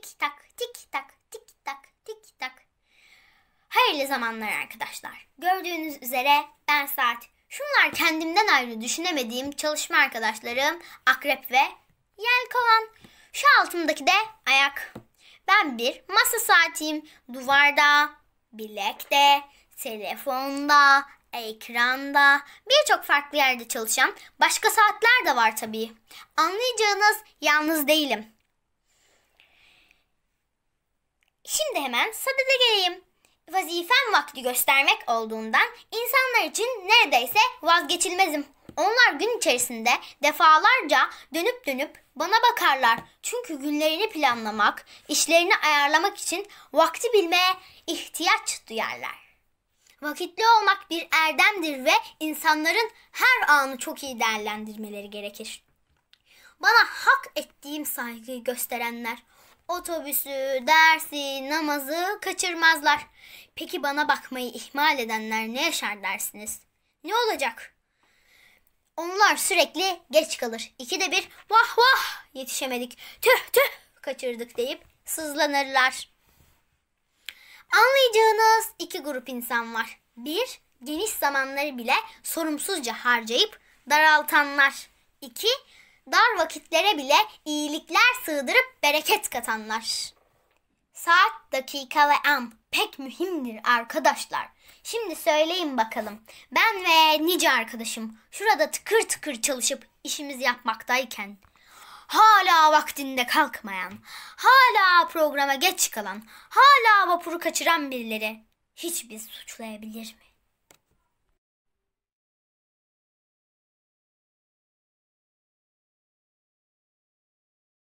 Tik tak, tik tak, tik tak, tik tak. Hayırlı zamanlar arkadaşlar. Gördüğünüz üzere ben Saat. Şunlar kendimden ayrı düşünemediğim çalışma arkadaşlarım Akrep ve Yelkovan. Şu altımdaki de ayak. Ben bir masa saatiyim. Duvarda, bilekte, telefonda, ekranda, birçok farklı yerde çalışan başka saatler de var tabii. Anlayacağınız yalnız değilim. Şimdi hemen sadede geleyim. Vazifem vakti göstermek olduğundan insanlar için neredeyse vazgeçilmezim. Onlar gün içerisinde defalarca dönüp dönüp bana bakarlar. Çünkü günlerini planlamak, işlerini ayarlamak için vakti bilmeye ihtiyaç duyarlar. Vakitli olmak bir erdemdir ve insanların her anı çok iyi değerlendirmeleri gerekir. Bana hak ettiğim saygıyı gösterenler, otobüsü, dersi, namazı kaçırmazlar. Peki bana bakmayı ihmal edenler ne yaşar dersiniz? Ne olacak? Onlar sürekli geç kalır. de bir vah vah yetişemedik, tüh tüh kaçırdık deyip sızlanırlar. Anlayacağınız iki grup insan var. Bir, geniş zamanları bile sorumsuzca harcayıp daraltanlar. İki, dar vakitlere bile iyilikler sığdırıp bereket katanlar. Saat, dakika ve an pek mühimdir arkadaşlar. Şimdi söyleyin bakalım. Ben ve nice arkadaşım şurada tıkır tıkır çalışıp işimizi yapmaktayken hala vaktinde kalkmayan, hala programa geç kalan, hala vapuru kaçıran birileri hiçbir suçlayabilir mi?